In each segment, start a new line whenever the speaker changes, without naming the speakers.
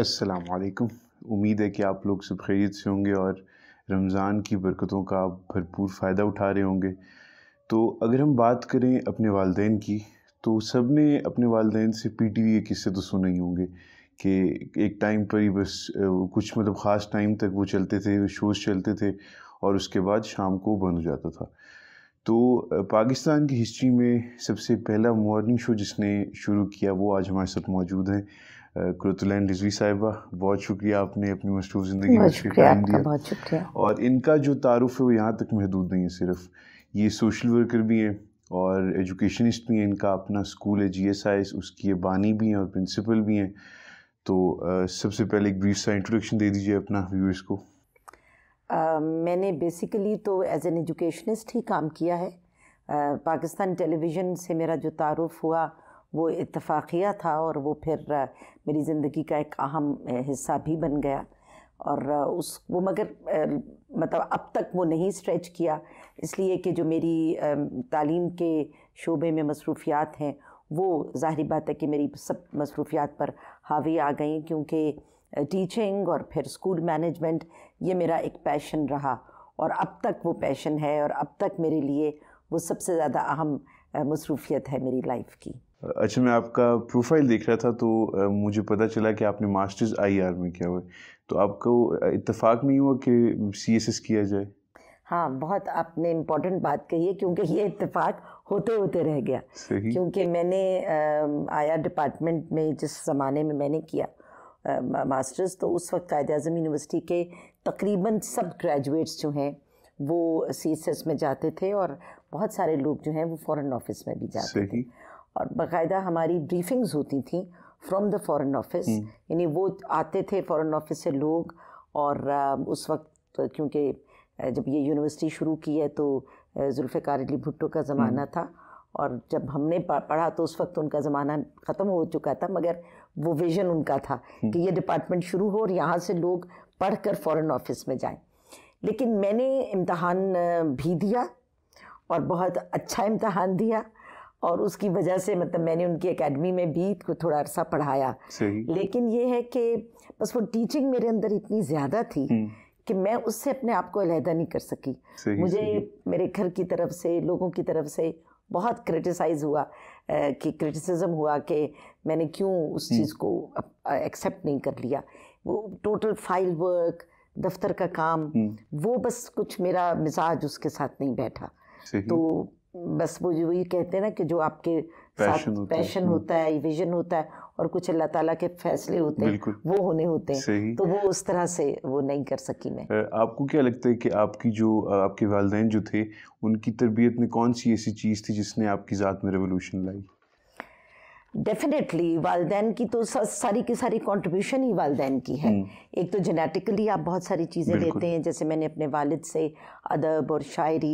असलकुम उम्मीद है कि आप लोग सब खैरियत से होंगे और रमज़ान की बरकतों का आप भरपूर फ़ायदा उठा रहे होंगे तो अगर हम बात करें अपने वालदेन की तो सब ने अपने वालदेन से पी टी वी के किस्से तो सुने ही होंगे कि एक टाइम पर ही बस कुछ मतलब ख़ास टाइम तक वो चलते थे शोज़ चलते थे और उसके बाद शाम को बंद हो जाता था तो पाकिस्तान की हिस्ट्री में सबसे पहला मॉर्निंग शो जिसने शुरू किया वो आज हमारे साथ मौजूद हैं कुरतुलैन रिजवी साहिबा बहुत शुक्रिया आपने अपनी मशहूर ज़िंदगी में टाइम दिया बहुत शुक्रिया और इनका जो तारुफ है वो यहाँ तक महदूद नहीं है सिर्फ ये सोशल वर्कर भी हैं और एजुकेशनिस्ट भी हैं इनका अपना स्कूल है जी एस आई एस उसकी ये बानी भी हैं और प्रिंसिपल भी हैं तो सबसे पहले एक ब्रीफ सा इंट्रोडक्शन दे दीजिए अपना व्यूअर्स को
मैंने बेसिकली तो एज एन एजुकेशनिस्ट ही काम किया है पाकिस्तान टेलीविज़न से मेरा जो तारुफ हुआ वो इतफाक़िया था और वो फिर मेरी ज़िंदगी का एक अहम हिस्सा भी बन गया और उस वो मगर मतलब अब तक वो नहीं स्ट्रेच किया इसलिए कि जो मेरी तालीम के शोबे में मसरूफियात हैं वो ज़ाहरी बात है कि मेरी सब मसरूफियात पर हावी आ गई क्योंकि टीचिंग और फिर स्कूल मैनेजमेंट ये मेरा एक पैशन रहा और अब तक वो पैशन है और अब तक मेरे लिए वो सबसे ज़्यादा अहम मसरूफियत है मेरी लाइफ की
अच्छा मैं आपका प्रोफाइल देख रहा था तो मुझे पता चला कि आपने मास्टर्स आईआर में किया हुआ तो आपको इत्तेफाक नहीं हुआ कि सीएसएस किया जाए
हाँ बहुत आपने इम्पोर्टेंट बात कही है क्योंकि ये इत्तेफाक होते होते रह गया क्योंकि मैंने आया डिपार्टमेंट में जिस ज़माने में मैंने किया आ, मास्टर्स तो उस वक्त कायद अजम यूनिवर्सिटी के तकरीबन सब ग्रेजुएट्स जो हैं वो सी में जाते थे और बहुत सारे लोग जो हैं वो फॉरेन ऑफिस में भी जाते थे और बाकायदा हमारी ब्रीफिंग्स होती थी फ्रॉम द फॉरेन ऑफिस यानी वो आते थे फॉरेन ऑफिस से लोग और उस वक्त तो क्योंकि जब ये यूनिवर्सिटी शुरू की है तो जुल्फ़ार अली भुट्टो का ज़माना हम्म। था और जब हमने पढ़ा तो उस वक्त उनका ज़माना ख़त्म हो चुका था मगर वो विज़न उनका था हम्म। कि ये डिपार्टमेंट शुरू हो और यहाँ से लोग पढ़ कर फ़ॉरन ऑफिस में जाएं लेकिन मैंने इम्तहान भी दिया और बहुत अच्छा इम्तहान दिया और उसकी वजह से मतलब मैंने उनकी एकेडमी में भी थोड़ा अरसा पढ़ाया लेकिन ये है कि बस वो टीचिंग मेरे अंदर इतनी ज़्यादा थी हम्म। कि मैं उससे अपने आप को अलहदा नहीं कर सकी मुझे मेरे घर की तरफ से लोगों की तरफ से बहुत क्रिटिसाइज हुआ कि क्रिटिसिज्म हुआ कि मैंने क्यों उस हम्म। चीज़ को एक्सेप्ट नहीं कर लिया वो टोटल फाइल वर्क दफ्तर का काम हम्म। वो बस कुछ मेरा मिजाज उसके साथ नहीं बैठा तो बस वो जो ये कहते हैं ना कि जो आपके पैशन होता, पैशन होता है विजन हम्म। होता है और कुछ अल्लाह ताला के फैसले होते हैं वो होने होते हैं तो वो उस तरह से वो नहीं कर सकी मैं
आपको क्या लगता है कि आपकी जो आपके वालदेन जो थे उनकी तरबियत में कौन सी ऐसी चीज़ थी जिसने आपकी ज़ात में रेवोल्यूशन लाई
डेफिनेटली वालदेन की तो सारी की सारी कॉन्ट्रीब्यूशन ही वालदेन की है हम्म। एक तो जेनेटिकली आप बहुत सारी चीज़ें लेते हैं जैसे मैंने अपने वालिद से अदब और शायरी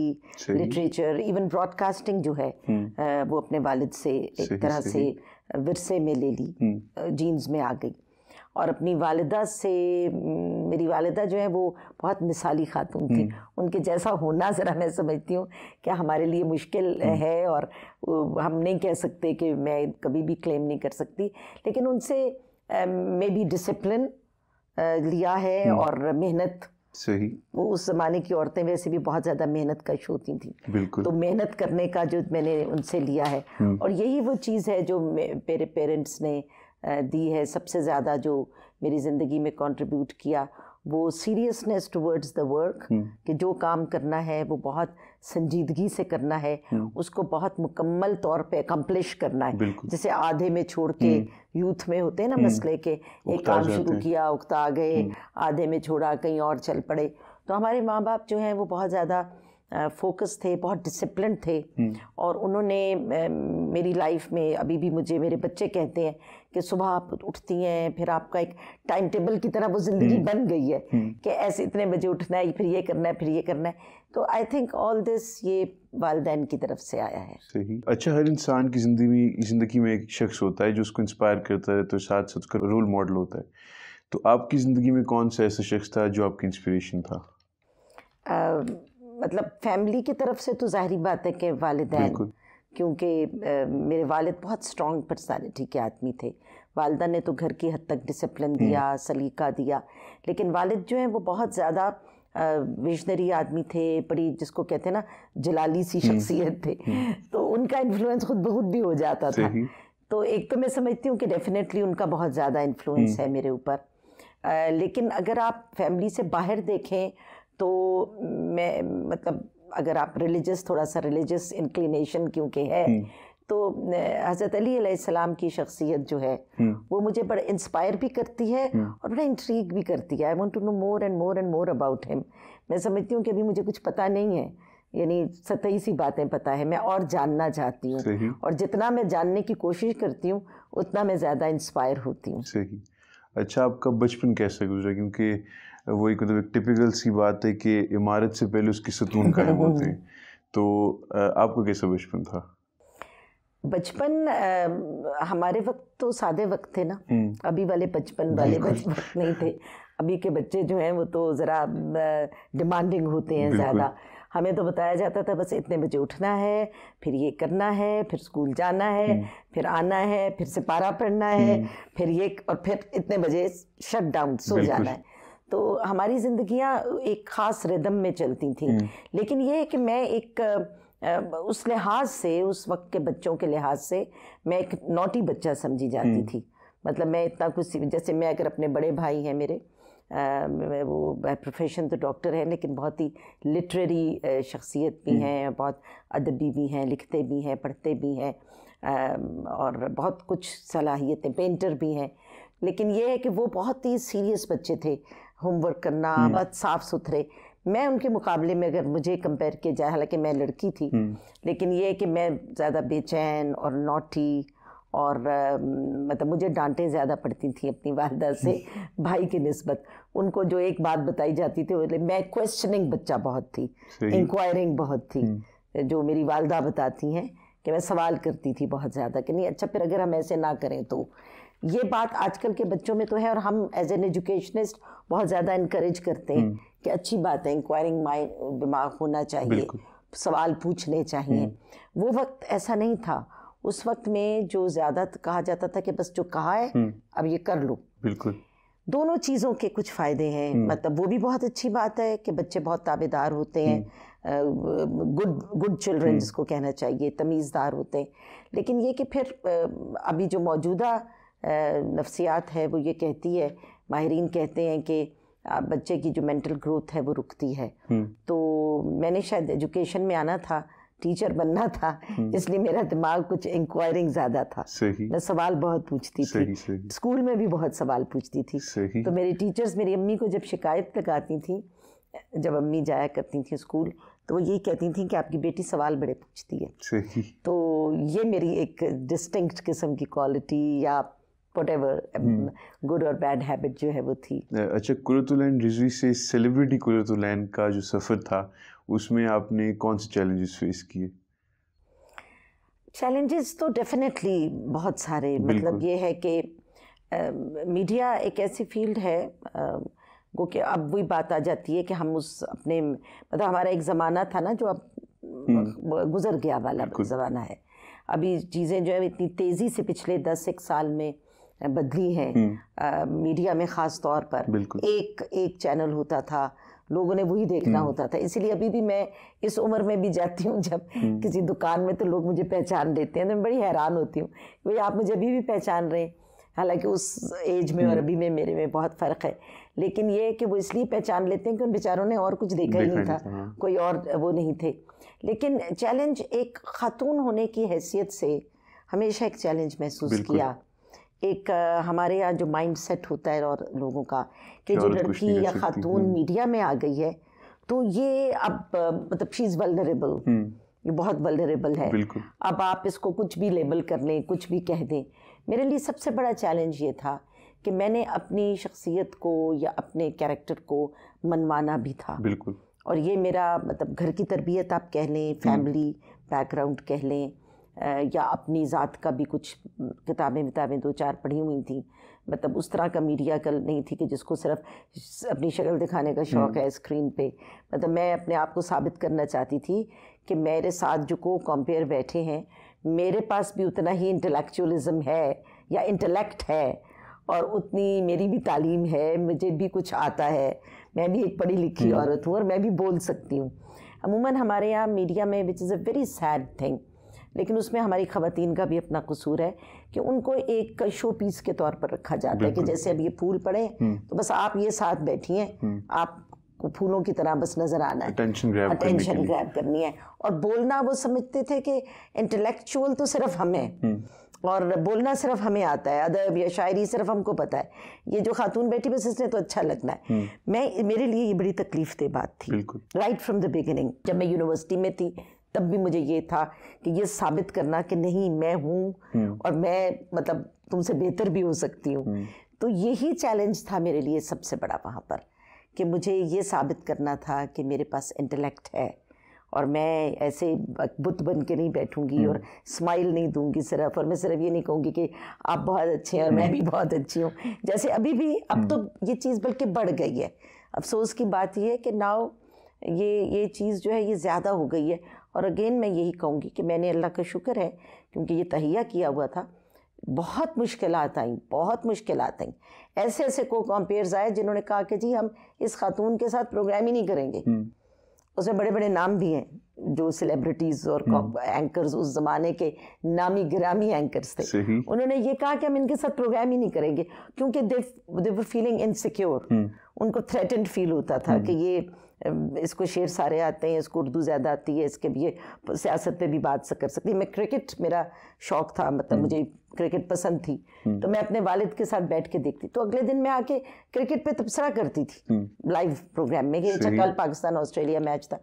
लिटरेचर इवन ब्रॉडकास्टिंग जो है हम्म। वो अपने वालिद से एक तरह से विरसे में ले ली जीन्स हम्म। में आ गई और अपनी वालदा से मेरी वालदा जो है वो बहुत मिसाली खातून थी हम्म। उनके जैसा होना ज़रा मैं समझती हूँ क्या हमारे लिए मुश्किल हम्म। है और हम नहीं कह सकते कि मैं कभी भी क्लेम नहीं कर सकती लेकिन उनसे मे बी डिसिप्लिन लिया है हम्म। और मेहनत सही वो उस ज़माने की औरतें वैसे भी बहुत ज़्यादा मेहनत कश होती थी बिल्कुल तो मेहनत करने का जो मैंने उनसे लिया है और यही वो चीज़ है जो मेरे पेरेंट्स ने दी है सबसे ज़्यादा जो मेरी ज़िंदगी में कंट्रीब्यूट किया वो सीरियसनेस टुवर्ड्स द वर्क कि जो काम करना है वो बहुत संजीदगी से करना है हम्म। उसको बहुत मुकम्मल तौर पे अकम्पलिश करना है जैसे आधे में छोड़ के यूथ हम्म। में होते हैं ना हम्म। मसले के एक काम शुरू किया उगता गए आधे में छोड़ा कहीं और चल पड़े तो हमारे माँ बाप जो हैं वो बहुत ज़्यादा फोकस थे बहुत डिसिप्लिन थे हम्म। और उन्होंने मेरी लाइफ में अभी भी मुझे मेरे बच्चे कहते हैं कि सुबह आप उठती हैं फिर आपका एक टाइम टेबल की तरह वो ज़िंदगी हम्म। बन गई है हम्म। कि ऐसे इतने बजे उठना है फिर ये करना है फिर ये करना है तो आई थिंक ऑल दिस ये वालदेन की तरफ से आया है
सही अच्छा हर इंसान की ज़िंदगी ज़िंदगी में एक शख्स होता है जो उसको इंस्पायर करता है तो साथ साथ उसका रोल मॉडल होता है तो आपकी ज़िंदगी में कौन सा ऐसा शख्स था जो आपकी इंस्परेशन था
uh, मतलब फैमिली की तरफ से तो जाहरी बात है कि वालदेन क्योंकि मेरे वालिद बहुत स्ट्रॉन्ग पर्सनैलिटी के आदमी थे वालदा ने तो घर की हद तक डिसिप्लिन हम्म। दिया सलीका दिया लेकिन वालिद जो हैं वो बहुत ज़्यादा विजनरी आदमी थे बड़ी जिसको कहते हैं ना जलाली सी हम्म। शख्सियत थे हम्म। तो उनका इन्फ्लुएंस खुद बहुत भी हो जाता था तो एक तो मैं समझती हूँ कि डेफिनेटली उनका बहुत ज़्यादा इन्फ्लुएंस है मेरे ऊपर लेकिन अगर आप फैमिली से बाहर देखें तो मैं मतलब अगर आप रिलीज़स थोड़ा सा रिलीजियस इंक्लिनेशन क्योंकि है तो हज़रत अली सलाम की शख्सियत जो है हम्म। वो मुझे बड़ा इंस्पायर भी करती है हम्म। और बड़ा इंट्रीक भी करती है I want to know more and more and more about him मैं समझती हूँ कि अभी मुझे कुछ पता नहीं है यानी सतही सी बातें पता है मैं और जानना चाहती हूँ और जितना मैं जानने की कोशिश करती हूँ उतना मैं ज़्यादा इंस्पायर होती हूँ सही अच्छा
आपका बचपन कैसे गुजरा क्योंकि वो एक मतलब एक टिपिकल सी बात है कि इमारत से पहले उसकी सतून कायम होते हैं तो आपको कैसा बचपन था
बचपन हमारे वक्त तो सादे वक्त थे ना हम्म। अभी वाले बचपन वाले बचपन नहीं थे अभी के बच्चे जो हैं वो तो ज़रा डिमांडिंग होते हैं ज़्यादा हमें तो बताया जाता था बस इतने बजे उठना है फिर ये करना है फिर स्कूल जाना है हम्म। फिर आना है फिर सिपारा पढ़ना है हम्म। फिर ये और फिर इतने बजे शट डाउन सो जाना है तो हमारी जिंदगियां एक ख़ास रिदम में चलती थी हम्म। लेकिन ये है कि मैं एक उस लिहाज से उस वक्त के बच्चों के लिहाज से मैं एक नोटी बच्चा समझी जाती हम्म। थी मतलब मैं इतना कुछ जैसे मैं अगर अपने बड़े भाई हैं मेरे आ, वो प्रोफेशन तो डॉक्टर है लेकिन बहुत ही लिटरेरी शख्सियत भी हम्म। हैं बहुत अदबी भी हैं लिखते भी हैं पढ़ते भी हैं और बहुत कुछ सलाहियतें पेंटर भी हैं लेकिन ये है कि वो बहुत ही सीरियस बच्चे थे होमवर्क करना हम्म। बहुत साफ सुथरे मैं उनके मुकाबले में अगर मुझे कंपेयर किया जाए हालांकि मैं लड़की थी हम्म। लेकिन ये कि मैं ज़्यादा बेचैन और नोटी और मतलब मुझे डांटें ज़्यादा पड़ती थी अपनी वालदा हम्म। से भाई की नस्बत उनको जो एक बात बताई जाती थी बोले मैं क्वेश्चनिंग बच्चा बहुत थी इंक्वायरिंग बहुत थी जो मेरी वालदा बताती हैं कि मैं सवाल करती थी बहुत ज़्यादा कि नहीं अच्छा फिर अगर हम ऐसे ना करें तो ये बात आजकल के बच्चों में तो है और हम एज एन एजुकेशनिस्ट बहुत ज़्यादा इनक्रेज करते हैं हम्म। कि अच्छी बात है इंक्वायरिंग माइंड दिमाग होना चाहिए सवाल पूछने चाहिए हम्म। वो वक्त ऐसा नहीं था उस वक्त में जो ज़्यादा कहा जाता था कि बस जो कहा है हम्म। अब ये कर लो बिल्कुल दोनों चीज़ों के कुछ फ़ायदे हैं मतलब वो भी बहुत अच्छी बात है कि बच्चे बहुत ताबेदार होते हैं गुड गुड चिल्ड्रन जिसको कहना चाहिए तमीज़दार होते हैं लेकिन ये कि फिर अभी जो मौजूदा नफ्सियात है वो ये कहती है माहरीन कहते हैं कि बच्चे की जो मेंटल ग्रोथ है वो रुकती है हम्म। तो मैंने शायद एजुकेशन में आना था टीचर बनना था हम्म। इसलिए मेरा दिमाग कुछ इंक्वायरिंग ज्यादा था मैं सवाल बहुत पूछती सही, थी सही। स्कूल में भी बहुत सवाल पूछती थी तो मेरे टीचर्स मेरी अम्मी को जब शिकायत लगाती थी जब अम्मी जाया करती थी स्कूल तो वो यही कहती थी कि आपकी बेटी सवाल बड़े पूछती है तो ये मेरी एक डिस्टिंक्ट किस्म की क्वालिटी या आप whatever um, hmm. good और bad habit जो है वो थी
अच्छा कुरतुलैन रिजवी से सेलिब्रिटी कुरतुलैन का जो सफ़र था उसमें आपने कौन से चैलेंजेस फेस किए
चैलेंजेस तो डेफिनेटली बहुत सारे मतलब ये है कि मीडिया um, एक ऐसी फील्ड है uh, कि अब वही बात आ जाती है कि हम उस अपने मतलब हमारा एक ज़माना था ना जो अब
hmm.
गुजर गया वाला ज़माना है अभी चीज़ें जो है इतनी तेज़ी से पिछले दस एक साल में बदली है आ, हम्म। मीडिया में ख़ास तौर पर एक एक चैनल होता था लोगों ने वही देखना हम्म। होता था इसीलिए अभी भी मैं इस उम्र में भी जाती हूँ जब हम्म। किसी दुकान में तो लोग मुझे पहचान लेते हैं तो मैं बड़ी हैरान होती हूँ भाई आप मुझे अभी भी पहचान रहे हैं हालांकि उस एज में और अभी में मेरे में बहुत फ़र्क है लेकिन ये है कि वो इसलिए पहचान लेते हैं कि उन बेचारों ने और कुछ देखा ही नहीं था हाँ। कोई और वो नहीं थे लेकिन चैलेंज एक खातून होने की हैसियत से हमेशा एक चैलेंज महसूस किया एक हमारे यहाँ जो माइंड सेट होता है और लोगों का कि जो लड़की या खातून मीडिया में आ गई है तो ये अब मतलब शी इज़ वलनरेबल ये बहुत वलरेबल है अब आप इसको कुछ भी लेबल कर लें कुछ भी कह दें मेरे लिए सबसे बड़ा चैलेंज ये था कि मैंने अपनी शख्सियत को या अपने कैरेक्टर को मनवाना भी था बिल्कुल और ये मेरा मतलब घर की तरबियत आप कह लें फैमिली हम्म। बैकग्राउंड कह लें या अपनी ज़ात का भी कुछ किताबें विताबें दो चार पढ़ी हुई थी मतलब उस तरह का मीडिया कल नहीं थी कि जिसको सिर्फ अपनी शक्ल दिखाने का शौक़ है स्क्रीन पे मतलब मैं अपने आप को साबित करना चाहती थी कि मेरे साथ जो को कंपेयर बैठे हैं मेरे पास भी उतना ही इंटेलेक्चुअलिज्म है या इंटेलेक्ट है और उतनी मेरी भी तालीम है मुझे भी कुछ आता है मैं भी एक पढ़ी लिखी औरत हूँ और मैं भी बोल सकती हूँ अमूमन हमारे यहाँ मीडिया में which is a very sad thing लेकिन उसमें हमारी ख़वातीन का भी अपना कसूर है कि उनको एक शो पीस के तौर पर रखा जाता है कि जैसे अब ये फूल पड़े हम्म। तो बस आप ये साथ बैठी हैं हम्म। आप फूलों की तरह बस नजर आना है
अटेंशन ग्रैब अटेंशन ग्रैब
करनी है और बोलना वो समझते थे कि इंटेलेक्चुअल तो सिर्फ हमें हम्म। और बोलना सिर्फ हमें आता है अदब या शायरी सिर्फ हमको पता है ये जो खातून बैठी बस इसने तो अच्छा लगना है मैं मेरे लिए ये बड़ी तकलीफ दे बात थी राइट फ्रॉम द बिगिनिंग जब मैं यूनिवर्सिटी में थी तब भी मुझे ये था कि ये साबित करना कि नहीं मैं हूँ हम्म। और मैं मतलब तुमसे बेहतर भी हो सकती हूँ हम्म। तो यही चैलेंज था मेरे लिए सबसे बड़ा वहाँ पर कि मुझे ये साबित करना था कि मेरे पास इंटेलेक्ट है और मैं ऐसे बुत बन के नहीं बैठूंगी हम्म। और स्माइल नहीं दूंगी सिर्फ और मैं सिर्फ ये नहीं कहूँगी कि आप बहुत अच्छे हैं और मैं भी बहुत अच्छी हूँ जैसे अभी भी अब तो ये चीज़ बल्कि बढ़ गई है अफसोस की बात यह है कि नाव ये ये चीज़ जो है ये ज़्यादा हो गई है और अगेन मैं यही कहूँगी कि मैंने अल्लाह का शुक्र है क्योंकि ये तहिया किया हुआ था बहुत मुश्किल आई बहुत मुश्किल आई ऐसे ऐसे को कॉम्पेयर्स आए जिन्होंने कहा कि जी हम इस खातून के साथ प्रोग्राम ही नहीं करेंगे हम्म। उसमें बड़े बड़े नाम भी हैं जो सेलिब्रिटीज़ और एंकर्स हम्म। उस ज़माने के नामी ग्रामी एंकर्स
थे उन्होंने
ये कहा कि हम इनके साथ प्रोग्राम ही नहीं करेंगे क्योंकि दे दे फीलिंग इनसिक्योर उनको थ्रेटेंड फील होता था हम्म। कि ये इसको शेर सारे आते हैं इसको उर्दू ज़्यादा आती है इसके भी सियासत पे भी बात कर सकती मैं क्रिकेट मेरा शौक़ था मतलब हम्म। मुझे क्रिकेट पसंद थी हम्म। तो मैं अपने वालिद के साथ बैठ के देखती तो अगले दिन मैं आके क्रिकेट पे तबसरा करती थी लाइव प्रोग्राम में कि अच्छा कल पाकिस्तान ऑस्ट्रेलिया मैच था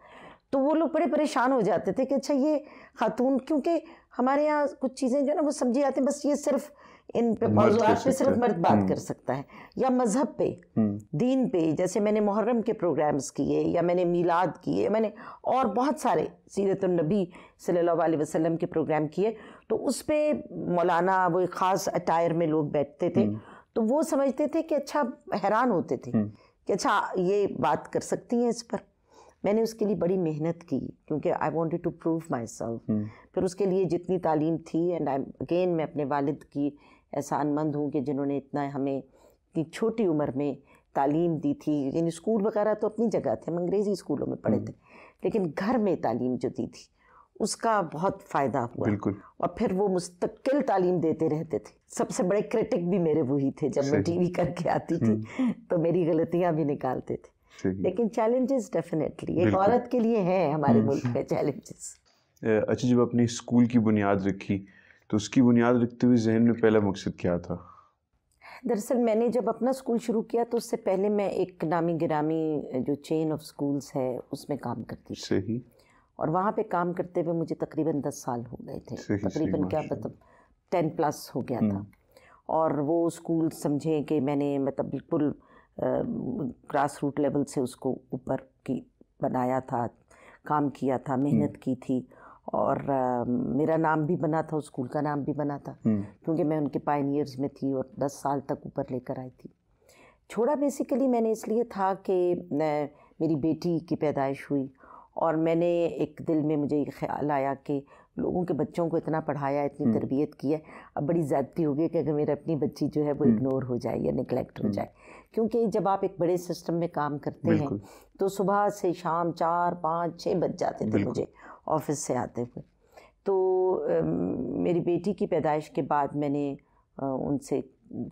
तो वो लोग बड़े परेशान हो जाते थे कि अच्छा ये खातून क्योंकि हमारे यहाँ कुछ चीज़ें जो है ना वो समझी जाती हैं बस ये सिर्फ इन मौजूद पे सिर्फ मर्द बात हम्म। कर सकता है या मज़हब पे हम्म। दीन पे जैसे मैंने मुहर्रम के प्रोग्राम्स किए या मैंने मीलाद किए मैंने और बहुत सारे सीरतुलनबी सल्ला अलैहि के प्रोग्राम किए तो उस पर मौलाना वो एक ख़ास अटायर में लोग बैठते थे हम्म। तो वो समझते थे कि अच्छा हैरान होते थे कि अच्छा ये बात कर सकती हैं इस पर मैंने उसके लिए बड़ी मेहनत की क्योंकि I wanted to prove myself फिर उसके लिए जितनी तालीम थी एंड आई अगेन मैं अपने वालिद की एहसानमंद हूँ कि जिन्होंने इतना हमें इतनी छोटी उम्र में तालीम दी थी यानी स्कूल वगैरह तो अपनी जगह थे हम अंग्रेज़ी स्कूलों में पढ़े हम्म। थे लेकिन घर में तालीम जो दी थी उसका बहुत फ़ायदा हुआ बिल्कुल और फिर वो मुस्तकिल तालीम देते रहते थे सबसे बड़े क्रिटिक भी मेरे वही थे जब मैं टीवी करके आती थी हम्म। तो मेरी गलतियाँ भी निकालते थे लेकिन चैलेंजेस डेफिनेटली एक औरत के लिए हैं हमारे मुल्क हम्म। में चैलेंजेस
अच्छा जब अपनी स्कूल की बुनियाद रखी तो उसकी बुनियाद रखते हुए जहन में पहला मकसद क्या था
दरअसल मैंने जब अपना स्कूल शुरू किया तो उससे पहले मैं एक नामी गिरामी जो चेन ऑफ स्कूल्स है उसमें काम करती थी सही और वहाँ पे काम करते हुए मुझे तकरीबन दस साल हो गए थे तकरीबन क्या मतलब टेन प्लस हो गया था हम्म। और वो स्कूल समझे कि मैंने मतलब बिल्कुल ग्रास रूट लेवल से उसको ऊपर की बनाया था काम किया था मेहनत हम्म। की थी और uh, मेरा नाम भी बना था स्कूल का नाम भी बना था हम्म। क्योंकि मैं उनके पाइनियर्स में थी और दस साल तक ऊपर लेकर आई थी छोड़ा बेसिकली मैंने इसलिए था कि मेरी बेटी की पैदाइश हुई और मैंने एक दिल में मुझे ख्याल आया कि लोगों के बच्चों को इतना पढ़ाया इतनी हम्म। तरबियत की है अब बड़ी ज़्यादती होगी कि अगर मेरी अपनी बच्ची जो है वो इग्नोर हम्म। हो जाए या निगलेक्ट हो जाए क्योंकि जब आप एक बड़े सिस्टम में काम करते हैं तो सुबह से शाम चार पाँच छः बज जाते थे मुझे ऑफिस से आते हुए तो मेरी बेटी की पैदाइश के बाद मैंने उनसे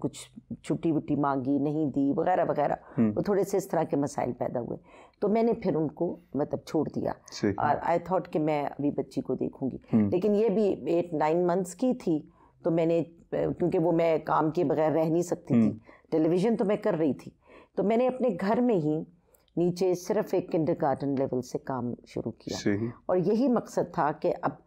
कुछ छुट्टी वुट्टी मांगी नहीं दी वगैरह वगैरह तो थोड़े से इस तरह के मसाइल पैदा हुए तो मैंने फिर उनको मतलब छोड़ दिया और आई थॉट कि मैं अभी बच्ची को देखूंगी लेकिन ये भी एट नाइन मंथ्स की थी तो मैंने क्योंकि वो मैं काम के बगैर रह नहीं सकती थी टेलीविज़न तो मैं कर रही थी तो मैंने अपने घर में ही नीचे सिर्फ एक किंडरगार्टन गार्डन लेवल से काम शुरू किया और यही मकसद था कि अब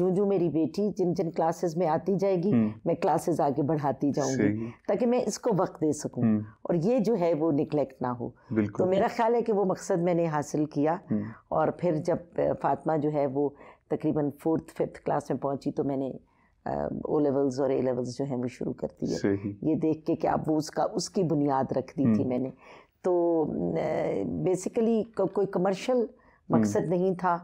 जो जो मेरी बेटी जिन जिन क्लासेस में आती जाएगी हम्म। मैं क्लासेस आगे बढ़ाती जाऊंगी ताकि मैं इसको वक्त दे सकूं हम्म। और ये जो है वो निगलेक्ट ना हो तो मेरा ख्याल है कि वो मकसद मैंने हासिल किया हम्म। और फिर जब फातिमा जो है वो तकरीबन फोर्थ फिफ्थ क्लास में पहुंची तो मैंने ओ लेवल्स और ए लेवल्स जो हैं वो शुरू कर दिए ये देख के कि वो उसका उसकी बुनियाद रख दी थी हम्म। मैंने तो बेसिकली को, कोई कमर्शियल हम्म। मकसद नहीं था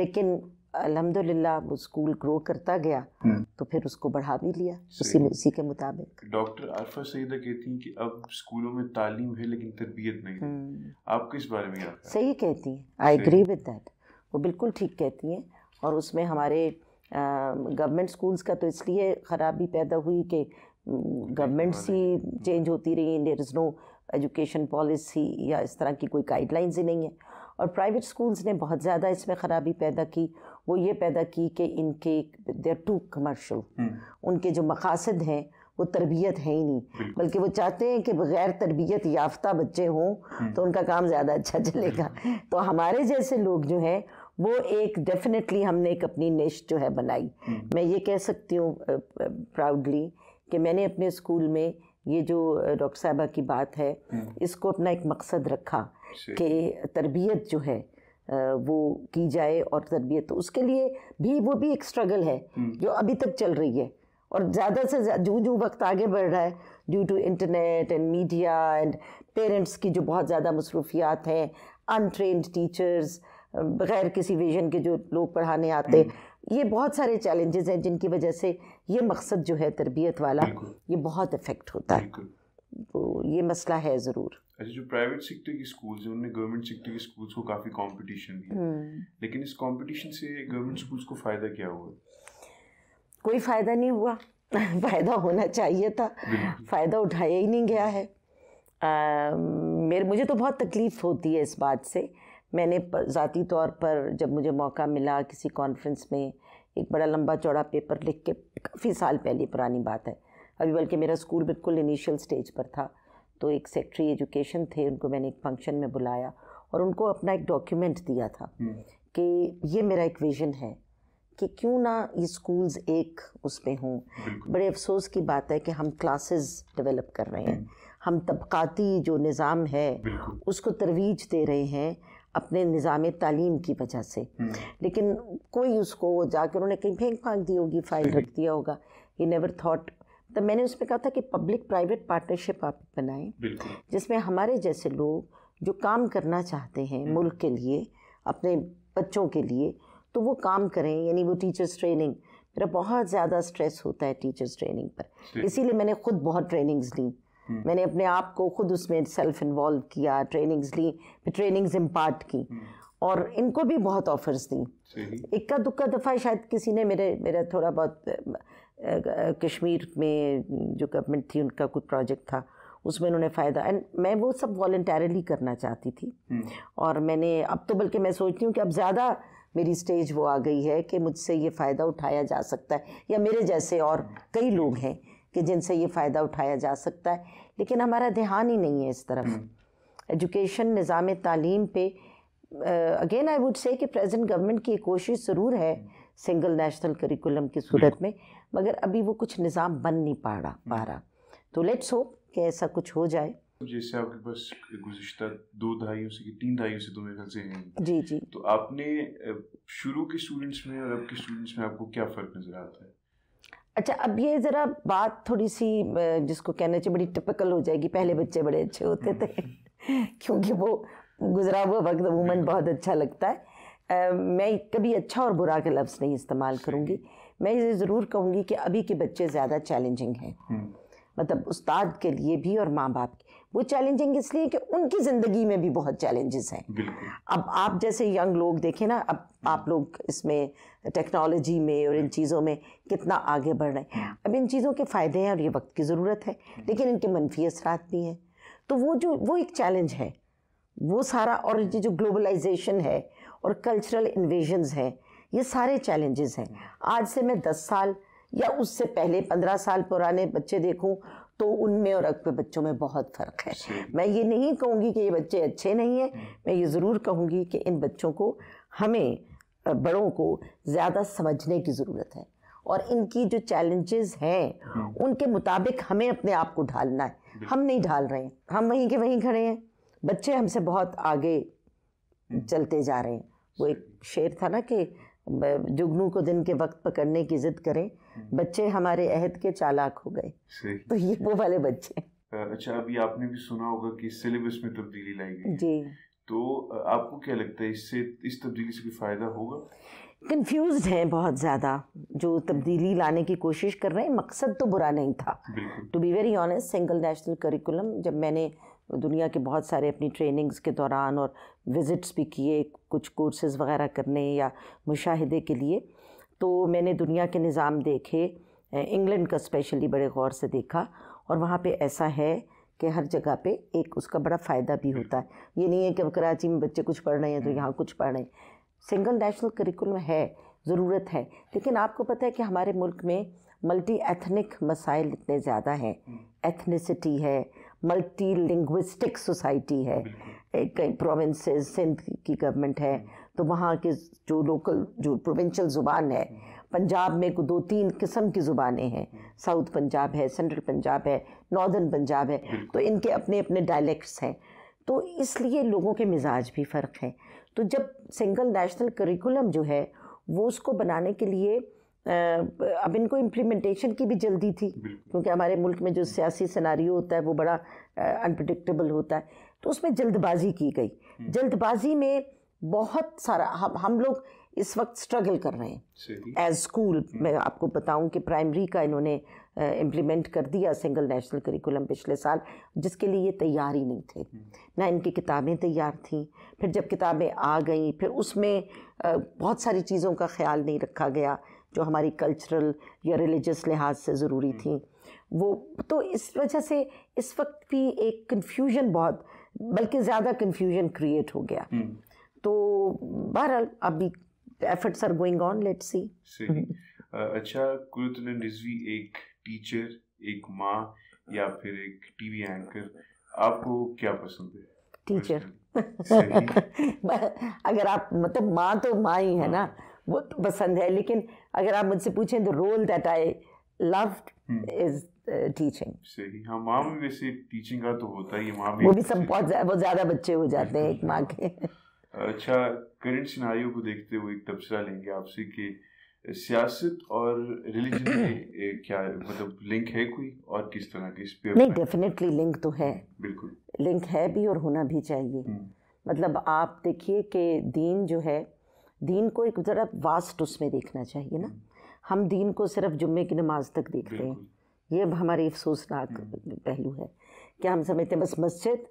लेकिन अलहमदिल्ला वो स्कूल ग्रो करता गया हम्म। तो फिर उसको बढ़ा भी लिया उसी में उसी के मुताबिक
डॉक्टर आरफा सईदा कहती हैं कि अब स्कूलों में तालीम है लेकिन तरबियत नहीं आप किस बारे में सही कहती हैं
आई एग्री विद दैट वो बिल्कुल ठीक कहती हैं और उसमें हमारे गवर्नमेंट स्कूल्स का तो इसलिए ख़राबी पैदा हुई कि गवर्नमेंट्स ही चेंज होती रही there is no education policy या इस तरह की कोई गाइडलाइंस ही नहीं है और प्राइवेट स्कूल्स ने बहुत ज़्यादा इसमें ख़राबी पैदा की वो ये पैदा की कि इनके देर टू कमर्शल उनके जो मकासद हैं वो तरबियत है ही नहीं बल्कि वो चाहते हैं कि बग़ैर तरबियत याफ्ता बच्चे हों हम्म। तो उनका काम ज़्यादा अच्छा चलेगा तो हमारे जैसे लोग जो हैं वो एक डेफिनेटली हमने एक अपनी निश जो है बनाई हम्म। मैं ये कह सकती हूँ प्राउडली कि मैंने अपने स्कूल में ये जो डॉक्टर साहबा की बात है हम्म। इसको अपना एक मकसद रखा कि तरबियत जो है वो की जाए और तरबियत तो उसके लिए भी वो भी एक स्ट्रगल है हम्म। जो अभी तक चल रही है और ज़्यादा से जो जो वक्त आगे बढ़ रहा है due to internet and media and parents की जो बहुत ज़्यादा मसरूफियात हैं अनट्रेंड टीचर्स बगैर किसी विजन के जो लोग पढ़ाने आते हम्म। ये बहुत सारे चैलेंजेस हैं जिनकी वजह से ये मकसद जो है तरबियत वाला ये बहुत इफ़ेक्ट होता है तो ये मसला है ज़रूर
अच्छा जो प्राइवेट सेक्टर के स्कूल्स हैं उनमें गवर्नमेंट सेक्टर के स्कूल्स को काफ़ी कंपटीशन
दिया हम्म।
लेकिन इस कंपटीशन से गवर्नमेंट स्कूल्स को फ़ायदा क्या हुआ
कोई फ़ायदा नहीं हुआ फ़ायदा होना चाहिए था फ़ायदा उठाया ही नहीं गया है आ, मेरे मुझे तो बहुत तकलीफ़ होती है इस बात से मैंने ज़ाती तौर पर जब मुझे मौका मिला किसी कॉन्फ्रेंस में एक बड़ा लंबा चौड़ा पेपर लिख के काफ़ी साल पहले पुरानी बात है अभी बल्कि मेरा स्कूल बिल्कुल इनिशियल स्टेज पर था तो एक सेक्रेटरी एजुकेशन थे उनको मैंने एक फंक्शन में बुलाया और उनको अपना एक डॉक्यूमेंट दिया था हम्म। कि ये मेरा एक विज़न है कि क्यों ना ये स्कूल्स एक उस पर हों बड़े अफसोस की बात है कि हम क्लासेस डेवलप कर रहे हैं हम्म। हम तबकाती जो निज़ाम है उसको तरवीज दे रहे हैं अपने निज़ाम तालीम की वजह से हम्म। लेकिन कोई उसको जाकर उन्होंने कहीं फेंक फाँक दी होगी फाइल रख दिया होगा ये नेवर थाट तो मैंने उसमें कहा था कि पब्लिक प्राइवेट पार्टनरशिप आप बनाएं जिसमें हमारे जैसे लोग जो काम करना चाहते हैं हम्म। मुल्क के लिए अपने बच्चों के लिए तो वो काम करें यानी वो टीचर्स ट्रेनिंग मेरा बहुत ज़्यादा स्ट्रेस होता है टीचर्स ट्रेनिंग पर इसीलिए मैंने खुद बहुत ट्रेनिंग्स ली हम्म। मैंने अपने आप को खुद उसमें सेल्फ इन्वॉल्व किया ट्रेनिंग्स ली फिर ट्रेनिंग्स इम्पार्ट की हम्म। और इनको भी बहुत ऑफर्स
दी
इक्का दुक्का दफ़ा शायद किसी ने मेरे मेरा थोड़ा बहुत कश्मीर में जो गवर्नमेंट थी उनका कुछ प्रोजेक्ट था उसमें उन्होंने फ़ायदा एंड मैं वो सब वॉल्टरली करना चाहती थी हम्म। और मैंने अब तो बल्कि मैं सोचती हूँ कि अब ज़्यादा मेरी स्टेज वो आ गई है कि मुझसे ये फ़ायदा उठाया जा सकता है या मेरे जैसे और कई लोग हैं कि जिनसे ये फ़ायदा उठाया जा सकता है लेकिन हमारा ध्यान ही नहीं है इस तरफ
हम्म।
एजुकेशन निज़ाम तालीम पे अगेन आई वुड से कि प्रेजेंट गवर्नमेंट की कोशिश ज़रूर है सिंगल नेशनल करिकुलम की सूरत में मगर अभी वो कुछ निज़ाम बन नहीं पा रहा पा हम्म। रहा तो लेट्स होप कि ऐसा कुछ हो जाए
जैसे आपके पास गुजशत दो दहाइयों से तीन दहाइयों से दो तो मेरे से हैं जी जी तो आपने शुरू के स्टूडेंट्स में और अब के स्टूडेंट्स में आपको क्या फ़र्क नज़र आता है
अच्छा अब ये ज़रा बात थोड़ी सी जिसको कहना चाहिए बड़ी टिपिकल हो जाएगी पहले बच्चे बड़े अच्छे होते थे क्योंकि वो गुजरा हुआ वक्त वूमन बहुत अच्छा लगता है आ, मैं कभी अच्छा और बुरा के लफ्ज़ नहीं इस्तेमाल करूँगी मैं ये ज़रूर कहूँगी कि अभी के बच्चे ज़्यादा चैलेंजिंग हैं
हम्म।
मतलब उस्ताद के लिए भी और माँ बाप के वो चैलेंजिंग इसलिए कि उनकी ज़िंदगी में भी बहुत चैलेंजेस हैं अब आप जैसे यंग लोग देखें ना अब आप हम्म। लोग इसमें टेक्नोलॉजी में और इन हम्म। चीज़ों में कितना आगे बढ़ रहे हैं हम्म। अब इन चीज़ों के फ़ायदे हैं और ये वक्त की ज़रूरत है लेकिन इनके मनफी असरात भी हैं तो वो जो वो एक चैलेंज है वो सारा और ये जो ग्लोबलाइजेशन है और कल्चरल इन्वेजन्स हैं ये सारे चैलेंजेस हैं आज से मैं दस साल या उससे पहले पंद्रह साल पुराने बच्चे देखूं तो उनमें और अब बच्चों में बहुत फ़र्क है मैं ये नहीं कहूँगी कि ये बच्चे अच्छे नहीं हैं हम्म। मैं ये ज़रूर कहूँगी कि इन बच्चों को हमें बड़ों को ज़्यादा समझने की ज़रूरत है और इनकी जो चैलेंजेस हैं हम्म। उनके मुताबिक हमें अपने आप को ढालना है हम नहीं ढाल रहे हैं हम वहीं के वहीं खड़े हैं बच्चे हमसे बहुत आगे हम्म। चलते जा रहे हैं वो एक शेर था ना कि जुगनू को दिन के वक्त पकड़ने की जिद करें हम्म। बच्चे हमारे अहद के चालाक हो गए तो ये वो वाले बच्चे
अच्छा अभी आपने भी सुना होगा कि सिलेबस में तब्दीली लाई गई जी तो आपको क्या लगता है इससे इस तब्दीली से भी फ़ायदा
होगा कंफ्यूज हैं बहुत ज़्यादा जो तब्दीली लाने की कोशिश कर रहे हैं मकसद तो बुरा नहीं था to be very honest single national curriculum जब मैंने दुनिया के बहुत सारे अपनी ट्रेनिंग्स के दौरान और विज़िट्स भी किए कुछ कोर्सेज़ वगैरह करने या मुशाहदे के लिए तो मैंने दुनिया के निज़ाम देखे इंग्लैंड का स्पेशली बड़े गौर से देखा और वहाँ पे ऐसा है कि हर जगह पे एक उसका बड़ा फ़ायदा भी होता है ये नहीं है कि अब कराची में बच्चे कुछ पढ़ रहे हैं तो हम्म। यहाँ कुछ पढ़ रहे हैं सिंगल नेशनल करिकुलम है ज़रूरत है लेकिन आपको पता है कि हमारे मुल्क में मल्टी एथनिक मसाइल इतने ज़्यादा हैं एथनिसिटी हम्म। है मल्टी लिंग्विस्टिक सोसाइटी है कई प्रोविंसेस सिंध की गवर्नमेंट है तो वहाँ के जो लोकल जो प्रोविंशल ज़ुबान है पंजाब में दो तीन किस्म की ज़ुबानें हैं साउथ पंजाब है सेंट्रल पंजाब है नॉर्दर्न पंजाब है तो इनके अपने अपने डायलैक्ट्स हैं तो इसलिए लोगों के मिजाज भी फ़र्क हैं तो जब सिंगल नेशनल करिकुलम जो है वो उसको बनाने के लिए अब इनको इम्प्लीमेंटेशन की भी जल्दी थी क्योंकि हमारे मुल्क में जो सियासी सनारी होता है वो बड़ा अनप्रडिक्टेबल होता है तो उसमें जल्दबाजी की गई हम्म। जल्दबाजी में बहुत सारा हम हम लोग इस वक्त स्ट्रगल कर रहे हैं एज स्कूल हम्म। मैं आपको बताऊं कि प्राइमरी का इन्होंने इम्प्लीमेंट कर दिया सिंगल नेशनल करिकुलम पिछले साल जिसके लिए ये तैयार ही नहीं थे हम्म। ना इनकी किताबें तैयार थीं फिर जब किताबें आ गई फिर उसमें बहुत सारी चीज़ों का ख्याल नहीं रखा गया जो हमारी कल्चरल या रिलीजस लिहाज से ज़रूरी हम्म। थी वो तो इस वजह से इस वक्त भी एक कन्फ्यूजन बहुत बल्कि ज़्यादा कन्फ्यूजन क्रिएट हो गया हम्म। तो बहरहाल अभी efforts are going on let see
अच्छा कुरुतन रिजवी एक टीचर एक माँ या फिर एक टीवी एंकर आपको क्या पसंद है
टीचर अगर आप मतलब माँ तो माँ ही है ना हाँ। वो तो पसंद है लेकिन अगर आप मुझसे पूछें तो role that I love is teaching
सही हाँ माँ में वैसे टीचिंग का तो होता ही माँ भी वो भी सब बहुत
बहुत ज़्यादा बच्चे हो जाते हैं एक माँ के
अच्छा करंट सिनारियों को देखते हुए एक तबसरा लेंगे आपसे कि सियासत और रिलीजन में क्या मतलब लिंक है कोई और किस तरह की इस पे नहीं
डेफिनेटली लिंक तो है बिल्कुल लिंक है भी और होना भी चाहिए हम्म। मतलब आप देखिए कि दीन जो है दीन को एक ज़रा वास्ट उसमें देखना चाहिए ना हम दीन को सिर्फ जुम्मे की नमाज तक देखते हैं ये हमारी अफसोसनाक हम्म। पहलू है क्या हम समझते हैं बस मस्जिद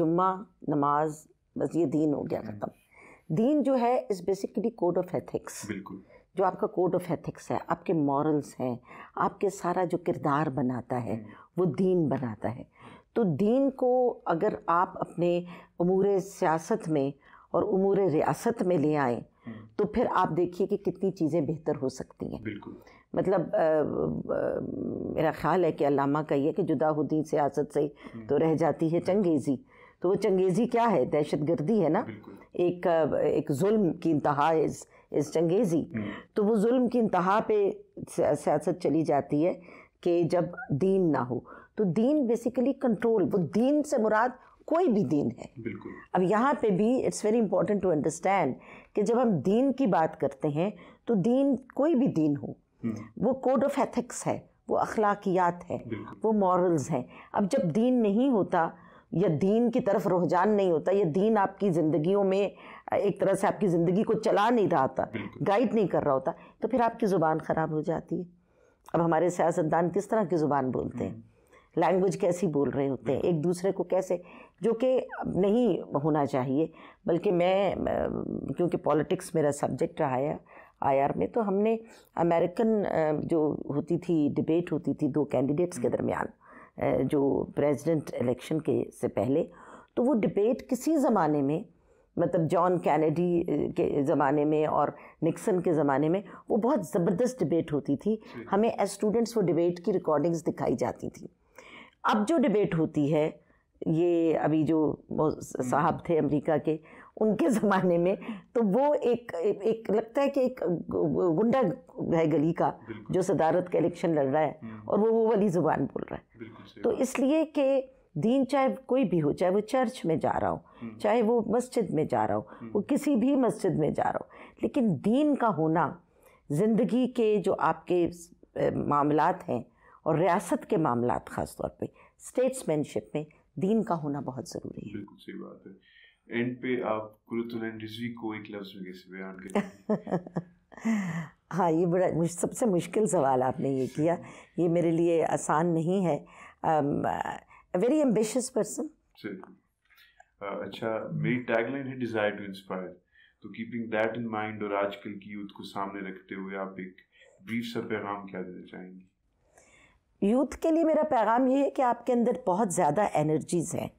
जुम्मा नमाज बस ये दीन हो गया हम्म। ख़त्म दीन जो है इस बेसिकली कोड ऑफ एथिक्स जो आपका कोड ऑफ एथिक्स है आपके मॉरल्स हैं आपके सारा जो किरदार बनाता है हम्म। वो दीन बनाता है तो दीन को अगर आप अपने अमूर सियासत में और उमूर रियासत में ले आएँ हम्म। तो फिर आप देखिए कि कितनी चीज़ें बेहतर हो सकती हैं मतलब आ, आ, मेरा ख्याल है कि अलामा का ये कि जुदाहुदी सियासत से हम्म। तो रह जाती है चंगेज़ी तो वो चंगेज़ी क्या है दहशत गर्दी है ना एक एक जुल्म की इंतहा इस, इस चंगेज़ी हम्म। तो वो जुल्म की इंतहा पे सियासत चली जाती है कि जब दीन ना हो तो दीन बेसिकली कंट्रोल वो दीन से मुराद कोई भी दीन है अब यहाँ पे भी it's very important to understand कि जब हम दीन की बात करते हैं तो दीन कोई भी दीन हो हम्म। वो कोड ऑफ एथिक्स है वो अखलाकियात है वो मॉरल्स हैं अब जब दीन नहीं होता या दीन की तरफ रुझान नहीं होता या दीन आपकी ज़िंदगियों में एक तरह से आपकी ज़िंदगी को चला नहीं रहा होता गाइड नहीं कर रहा होता तो फिर आपकी ज़ुबान ख़राब हो जाती है अब हमारे सियासतदान किस तरह की ज़ुबान बोलते हैं हम्म। लैंग्वेज कैसी बोल रहे होते हैं एक दूसरे को कैसे जो कि नहीं होना चाहिए बल्कि मैं क्योंकि पॉलिटिक्स मेरा सब्जेक्ट रहा है आईआर में तो हमने अमेरिकन जो होती थी डिबेट होती थी दो कैंडिडेट्स के हम्म। दरमियान जो प्रेसिडेंट इलेक्शन के से पहले तो वो डिबेट किसी ज़माने में मतलब जॉन कैनेडी के ज़माने में और निक्सन के ज़माने में वो बहुत ज़बरदस्त डिबेट होती थी हमें एज स्टूडेंट्स वो डिबेट की रिकॉर्डिंग्स दिखाई जाती थी अब जो डिबेट होती है ये अभी जो हम्म। साहब थे अमेरिका के उनके ज़माने में तो वो एक एक लगता है कि एक गुंडा है गली का जो सदारत का इलेक्शन लड़ रहा है हम्म। और वो वो वाली ज़ुबान बोल रहा
है तो
इसलिए कि दीन चाहे कोई भी हो चाहे वो चर्च में जा रहा हो हम्म। चाहे वो मस्जिद में जा रहा हो वो किसी भी मस्जिद में जा रहा हो लेकिन दीन का होना ज़िंदगी के जो आपके मामलात हैं और रियासत के मामला ख़ास तौर पे स्टेट्समैनशिप में दीन का होना बहुत ज़रूरी है बिल्कुल सही
बात है एंड पे आप रिजवी को एक लफ्ज़ में कैसे बयान करें
हाँ ये बड़ा मुझ, सबसे मुश्किल सवाल आपने ये किया ये मेरे लिए आसान नहीं है वेरी एम्बिशियस पर्सन
अच्छा मेरी टैगलाइन है डिज़ायर टू इंस्पायर तो कीपिंग दैट इन माइंड और आजकल की यूथ को सामने रखते हुए आप एक ब्रीफ सा पैगाम क्या देना चाहेंगे
यूथ के लिए मेरा पैगाम ये है कि आपके अंदर बहुत ज़्यादा एनर्जीज़ हैं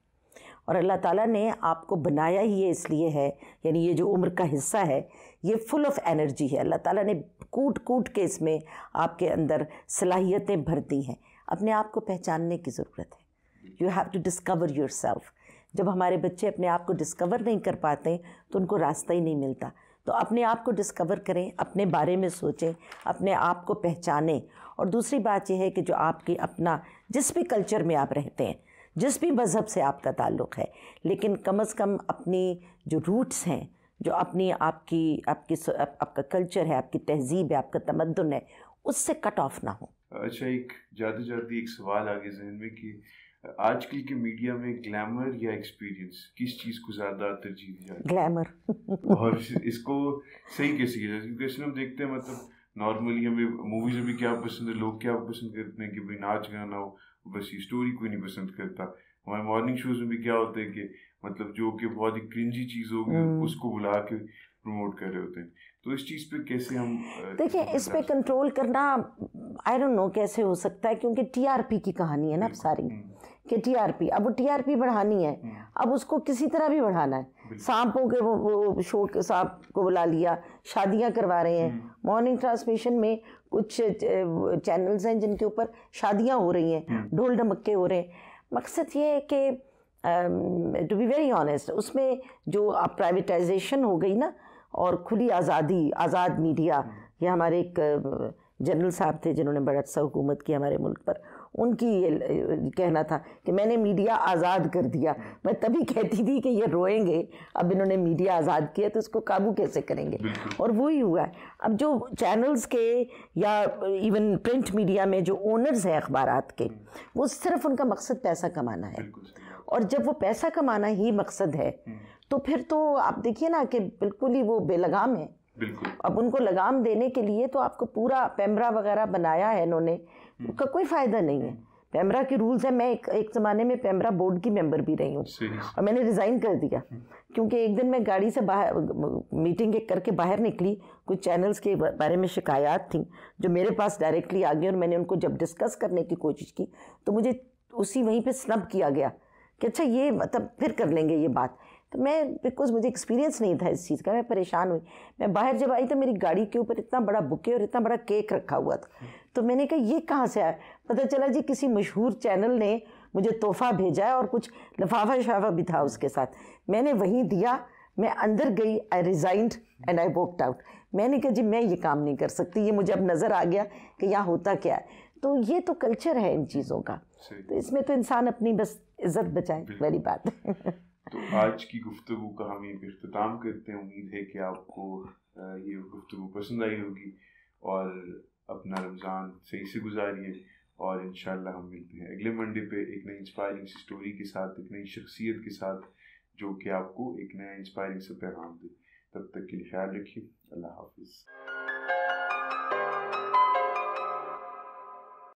और अल्लाह ताला ने आपको बनाया ही ये इसलिए है यानी ये जो उम्र का हिस्सा है ये फुल ऑफ़ एनर्जी है अल्लाह ताला ने कूट कूट के इसमें आपके अंदर सलाहियतें भर दी हैं अपने आप को पहचानने की ज़रूरत है you have to discover yourself जब हमारे बच्चे अपने आप को डिस्कवर नहीं कर पाते तो उनको रास्ता ही नहीं मिलता तो अपने आप को डिस्कवर करें अपने बारे में सोचें अपने आप को पहचानें और दूसरी बात यह है कि जो आपकी अपना जिस भी कल्चर में आप रहते हैं जिस भी मज़हब से आपका ताल्लुक़ है लेकिन कम अज़ कम अपनी जो रूट्स हैं जो अपनी आपकी आपकी आप, आपका कल्चर है आपकी तहजीब है आपका तमदन है उससे कट ऑफ ना हो
अच्छा एक ज्यादा जल्दी एक सवाल आगे जहन में कि आजकल के मीडिया में ग्लैमर या एक्सपीरियंस किस चीज़ को ज़्यादा तरजीह दी जाती है
ग्लैमर और
इसको सही कैसे किया जाए क्योंकि इसमें हम देखते हैं मतलब नॉर्मली हमें मूवीज में भी क्या पसंद है लोग क्या पसंद करते हैं कि भाई नाच गाना हो बस ये स्टोरी कोई नहीं पसंद करता हमारे मॉर्निंग शोज में भी क्या होता है कि मतलब जो कि बहुत ही क्रिंजी चीज होगी हम्म। उसको बुला के प्रमोट कर रहे होते हैं तो इस चीज़ पे कैसे हम देखिए इस पे
कंट्रोल करना आई डोंट नो कैसे हो सकता है क्योंकि टीआरपी की कहानी है ना सारी हम्म। कि टीआरपी अब वो टीआरपी बढ़ानी है हम्म। अब उसको किसी तरह भी बढ़ाना है सांपों के वो, वो शो के सांप को बुला लिया शादियां करवा रहे हैं हम्म। मॉर्निंग ट्रांसमिशन में कुछ चैनल्स हैं जिनके ऊपर शादियां हो रही हैं हम्म। ढोल ढमक्के हो रहे हैं मकसद ये है कि टू बी वेरी ऑनेस्ट उसमें जो आप प्राइवेटाइजेशन हो गई ना और खुली आज़ादी आज़ाद मीडिया ये हमारे एक जनरल साहब थे जिन्होंने बड़ा अच्छा हुकूमत की हमारे मुल्क पर उनकी ये कहना था कि मैंने मीडिया आज़ाद कर दिया मैं तभी कहती थी कि ये रोएंगे अब इन्होंने मीडिया आज़ाद किया तो इसको काबू कैसे करेंगे और वो ही हुआ है अब जो चैनल्स के या इवन प्रिंट मीडिया में जो ओनर्स हैं अखबार के वो सिर्फ उनका मकसद पैसा कमाना है और जब वो पैसा कमाना ही मकसद है हम्म। तो फिर तो आप देखिए ना कि बिल्कुल ही वो बेलगाम है बिल्कुल अब उनको लगाम देने के लिए तो आपको पूरा पैमरा वगैरह बनाया है इन्होंने हम्म। उसका कोई फ़ायदा नहीं है हम्म। पैमरा के रूल्स हैं मैं एक एक ज़माने में पैमरा बोर्ड की मेंबर भी रही हूँ और मैंने रिज़ाइन कर दिया हम्म। क्योंकि एक दिन मैं गाड़ी से बाहर मीटिंग एक करके बाहर निकली कुछ चैनल्स के बारे में शिकायत थी जो मेरे पास डायरेक्टली आ गई और मैंने उनको जब डिस्कस करने की कोशिश की तो मुझे उसी वहीं पर स्नब किया गया कि अच्छा ये मतलब फिर कर लेंगे ये बात तो मैं बिकॉज मुझे एक्सपीरियंस नहीं था इस चीज़ का मैं परेशान हुई मैं बाहर जब आई तो मेरी गाड़ी के ऊपर इतना बड़ा बुके और इतना बड़ा केक रखा हुआ था तो मैंने कहा ये कहाँ से आया पता चला जी किसी मशहूर चैनल ने मुझे तोहफा भेजा है और कुछ लफाफा शफाफा भी था उसके साथ मैंने वहीं दिया मैं अंदर गई I resigned and I walked out मैंने कहा जी मैं ये काम नहीं कर सकती ये मुझे अब नज़र आ गया कि यहाँ होता क्या है तो ये तो कल्चर है इन चीज़ों का तो इसमें तो इंसान अपनी बस इज्जत बचाए वेरी बात
तो आज की गुफ्तु का हम यहीं अख्ताम करते हैं उम्मीद है कि आपको ये गुफ्तु पसंद आई होगी और अपना रमज़ान सही से गुजारिए और इन हम मिलते हैं अगले मंडे पे एक नई इंस्पायरिंग स्टोरी के साथ एक नई शख्सियत के साथ जो कि आपको एक नया इंस्पायरिंग से पैगाम दे तब तक के लिए ख्याल रखिए अल्लाह हाफिज़